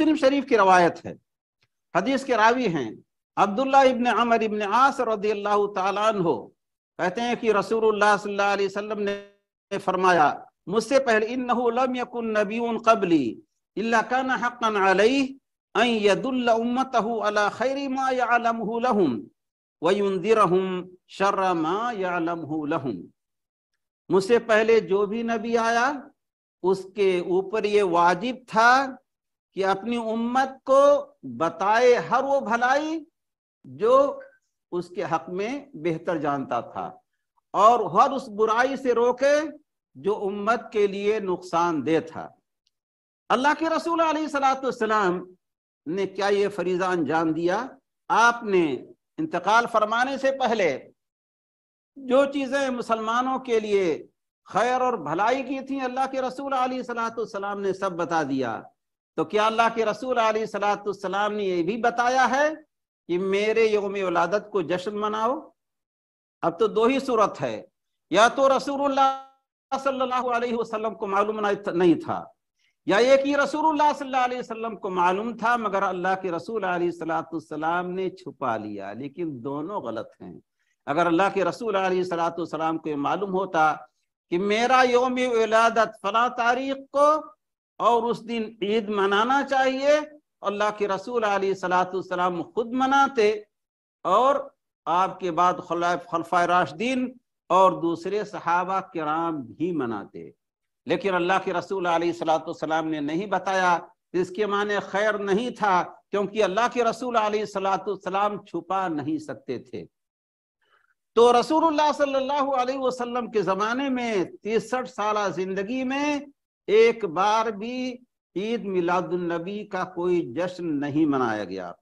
مسلم شریف کی روایت ہے حدیث کے راوی ہیں عبداللہ ابن عمر ابن عاص رضی اللہ تعالیٰ عنہ کہتے ہیں کہ رسول اللہ صلی اللہ علیہ وسلم نے فرمایا مجھ سے پہلے انہو لم یکن نبی قبلی الا کان حقا علیہ ان یدل امتہ علی خیر ما یعلمہ لہم وینذرہم شر ما یعلمہ لہم مجھ سے پہلے جو بھی نبی آیا اس کے اوپر یہ واجب تھا کہ اپنی امت کو بتائے ہر وہ بھلائی جو اس کے حق میں بہتر جانتا تھا اور ہر اس برائی سے روکے جو امت کے لیے نقصان دہ تھا اللہ کے رسول علیہ سلاۃ السلام نے کیا یہ فریضہ انجام دیا آپ نے انتقال فرمانے سے پہلے جو چیزیں مسلمانوں کے لیے خیر اور بھلائی کی تھیں اللہ کے رسول علیہ اللہۃ السلام نے سب بتا دیا تو کیا اللہ کے رسول علیہ سلاۃ السلام نے یہ بھی بتایا ہے کہ میرے یوم ولادت کو جشن مناؤ اب تو دو ہی صورت ہے یا تو رسول اللہ صلی اللہ علیہ وسلم کو معلوم نہیں تھا یا رسول اللہ اللہ صلی علیہ وسلم کو معلوم تھا مگر اللہ کے رسول علیہ سلاۃ السلام نے چھپا لیا لیکن دونوں غلط ہیں اگر اللہ کے رسول علیہ سلاۃ السلام کو یہ معلوم ہوتا کہ میرا یوم ولادت فلاں تاریخ کو اور اس دن عید منانا چاہیے اللہ کے رسول علیہ السلام خود مناتے اور آپ کے بعد خلفۂ اور دوسرے صحابہ کرام بھی مناتے لیکن اللہ کے رسول علیہ السلام نے نہیں بتایا اس کے معنی خیر نہیں تھا کیونکہ اللہ کے رسول علیہ صلاۃ السلام چھپا نہیں سکتے تھے تو رسول اللہ صلی اللہ علیہ وسلم کے زمانے میں تیسٹھ سالہ زندگی میں ایک بار بھی عید میلاد النبی کا کوئی جشن نہیں منایا گیا